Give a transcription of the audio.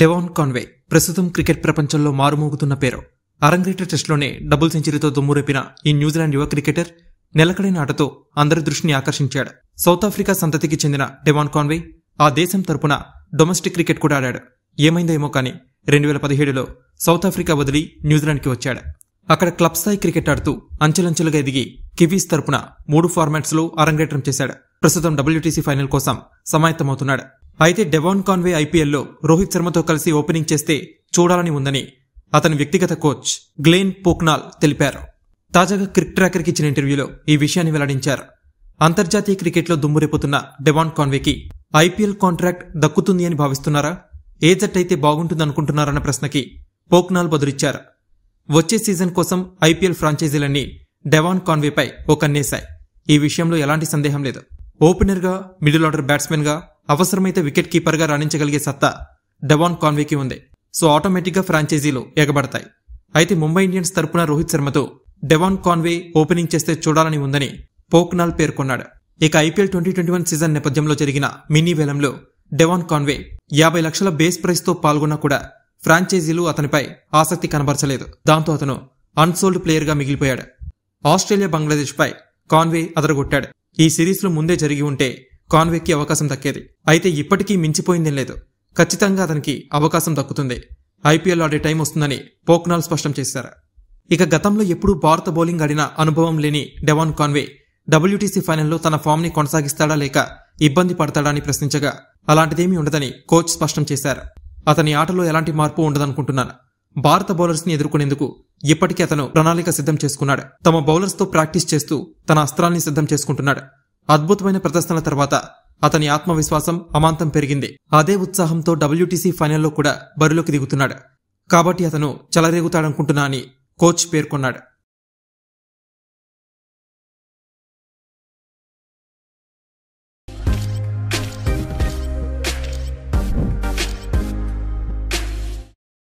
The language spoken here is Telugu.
డెవాన్ కాన్వే ప్రస్తుతం క్రికెట్ ప్రపంచంలో మారుమోగుతున్న పేరు అరంగ్రేటర్ టెస్ట్లోనే డబుల్ సెంచరీతో దుమ్మురేపిన ఈ న్యూజిలాండ్ యువ క్రికెటర్ నెలకడైన ఆటతో అందరి దృష్టిని ఆకర్షించాడు సౌత్ ఆఫ్రికా సంతతికి చెందిన డెవాన్ కాన్వే ఆ దేశం తరపున డొమెస్టిక్ క్రికెట్ కూడా ఆడాడు ఏమైందేమో కానీ రెండు వేల పదిహేడులో సౌత్ ఆఫ్రికా వదిలి న్యూజిలాండ్కి వచ్చాడు అక్కడ క్లబ్ స్థాయి క్రికెట్ ఆడుతూ అంచెలంచెలుగా ఎదిగి కివీస్ తరపున మూడు ఫార్మాట్స్లో అరంగేట్రం చేశాడు ప్రస్తుతం డబ్ల్యూటీసీ ఫైనల్ కోసం సమాయత్తమవుతున్నాడు అయితే డెవాన్ కాన్వే ఐపీఎల్లో రోహిత్ శర్మతో కలిసి ఓపెనింగ్ చేస్తే చూడాలని ఉందని అతని వ్యక్తిగత కోచ్ గ్లేన్ పోక్నాల్ తెలిపారు తాజాగా క్రిక్ ట్రాకర్కి ఇచ్చిన ఇంటర్వ్యూలో ఈ విషయాన్ని వెల్లడించారు అంతర్జాతీయ క్రికెట్లో దుమ్మురేపుతున్న డెవాన్ కాన్వేకి ఐపీఎల్ కాంట్రాక్ట్ దక్కుతుంది అని భావిస్తున్నారా ఏ అయితే బాగుంటుందనుకుంటున్నారన్న ప్రశ్నకి పోక్నాల్ బదులిచ్చారు వచ్చే సీజన్ కోసం ఐపీఎల్ ఫ్రాంచైజీలన్నీ డెవాన్ కాన్వేపై ఓ కన్నేశాయి ఈ విషయంలో ఎలాంటి సందేహం లేదు ఓపెనర్గా మిడిల్ ఆర్డర్ బ్యాట్స్మెన్గా అవసరమైతే వికెట్ కీపర్గా రాణించగలిగే సత్తా డవాన్ కాన్వేకి ఉంది సో ఆటోమేటిక్గా ఫ్రాంచైజీలు ఎగబడతాయి అయితే ముంబై ఇండియన్స్ తరపున రోహిత్ శర్మతో డెవాన్ కాన్వే ఓపెనింగ్ చేస్తే చూడాలని ఉందని పోక్నాల్ పేర్కొన్నాడు ఇక IPL twenty twenty one season నేపథ్యంలో జరిగిన మినీ వేలంలో డెవాన్ కాన్వే యాభై లక్షల బేస్ ప్రైస్తో పాల్గొన్నా కూడా ఫ్రాంచైజీలు అతనిపై ఆసక్తి కనబరచలేదు దాంతో అతను అన్సోల్డ్ ప్లేయర్గా మిగిలిపోయాడు ఆస్ట్రేలియా బంగ్లాదేశ్పై కాన్వే అదరగొట్టాడు ఈ సిరీస్లో ముందే జరిగి ఉంటే కాన్వేకి అవకాశం దక్కేది అయితే ఇప్పటికీ మించిపోయిందేం లేదు ఖచ్చితంగా అతనికి అవకాశం దక్కుతుంది ఐపీఎల్ ఆడే టైం వస్తుందని పోక్నాల్ స్పష్టం చేశారు ఇక గతంలో ఎప్పుడూ భారత బౌలింగ్ ఆడిన అనుభవం లేని డెవాన్ కాన్వే డబ్ల్యూటీసీ ఫైనల్లో తన ఫామ్ని కొనసాగిస్తాడా లేక ఇబ్బంది పడతాడా అని ప్రశ్నించగా అలాంటిదేమీ ఉండదని కోచ్ స్పష్టం చేశారు అతని ఆటలో ఎలాంటి మార్పు ఉండదనుకుంటున్నాను భారత బౌలర్స్ని ఎదుర్కొనేందుకు ఇప్పటికీ అతను ప్రణాళిక సిద్ధం చేసుకున్నాడు తమ బౌలర్స్తో ప్రాక్టీస్ చేస్తూ తన అస్త్రాల్ని సిద్ధం చేసుకుంటున్నాడు అద్భుతమైన ప్రదర్శనల తర్వాత అతని ఆత్మవిశ్వాసం అమాంతం పెరిగింది అదే ఉత్సాహంతో డబ్ల్యూటీసీ ఫైనల్లో కూడా బరిలోకి దిగుతున్నాడు కాబట్టి అతను చెలరేగుతాడనుకుంటున్నా అని కోచ్ పేర్కొన్నాడు